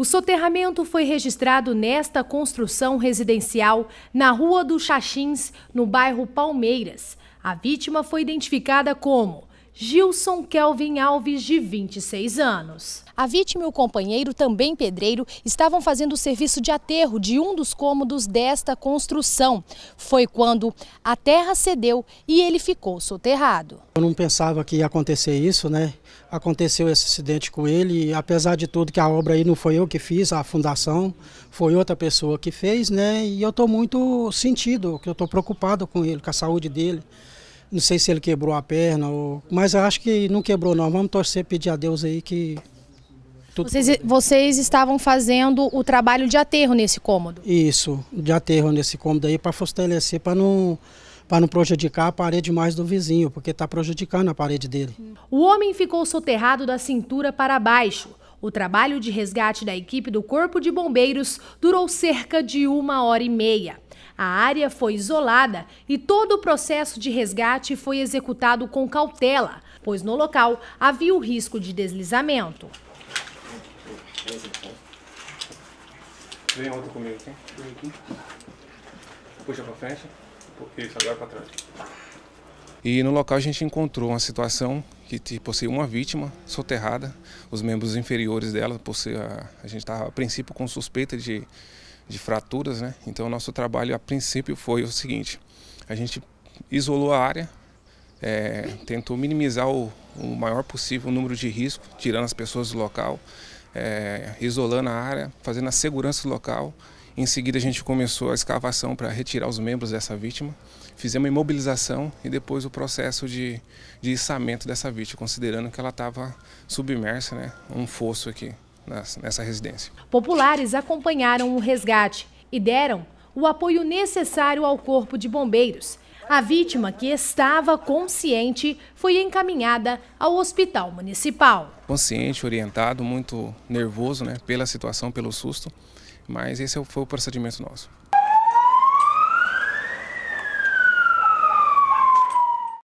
O soterramento foi registrado nesta construção residencial na Rua do Xaxins, no bairro Palmeiras. A vítima foi identificada como Gilson Kelvin Alves, de 26 anos. A vítima e o companheiro, também pedreiro, estavam fazendo o serviço de aterro de um dos cômodos desta construção. Foi quando a terra cedeu e ele ficou soterrado. Eu não pensava que ia acontecer isso, né? Aconteceu esse acidente com ele, e apesar de tudo que a obra aí não foi eu que fiz, a fundação foi outra pessoa que fez, né? E eu estou muito sentido, que eu estou preocupado com ele, com a saúde dele. Não sei se ele quebrou a perna, ou... mas eu acho que não quebrou não. Vamos torcer, pedir a Deus aí que... Tudo vocês, vocês estavam fazendo o trabalho de aterro nesse cômodo? Isso, de aterro nesse cômodo aí para fortalecer, para não para não prejudicar a parede mais do vizinho, porque está prejudicando a parede dele. O homem ficou soterrado da cintura para baixo. O trabalho de resgate da equipe do Corpo de Bombeiros durou cerca de uma hora e meia. A área foi isolada e todo o processo de resgate foi executado com cautela, pois no local havia o risco de deslizamento. Vem outro comigo aqui. Puxa para frente. Isso, agora para trás. E no local a gente encontrou uma situação que possui tipo, uma vítima soterrada, os membros inferiores dela, por a, a gente estava a princípio com suspeita de de fraturas, né? Então nosso trabalho a princípio foi o seguinte: a gente isolou a área, é, tentou minimizar o, o, maior possível o número de risco, tirando as pessoas do local, é, isolando a área, fazendo a segurança do local. Em seguida a gente começou a escavação para retirar os membros dessa vítima, fizemos a imobilização e depois o processo de, de içamento dessa vítima, considerando que ela estava submersa, né, um fosso aqui nessa residência. Populares acompanharam o resgate e deram o apoio necessário ao Corpo de Bombeiros. A vítima, que estava consciente, foi encaminhada ao hospital municipal. Consciente, orientado, muito nervoso né, pela situação, pelo susto, mas esse é foi o procedimento nosso.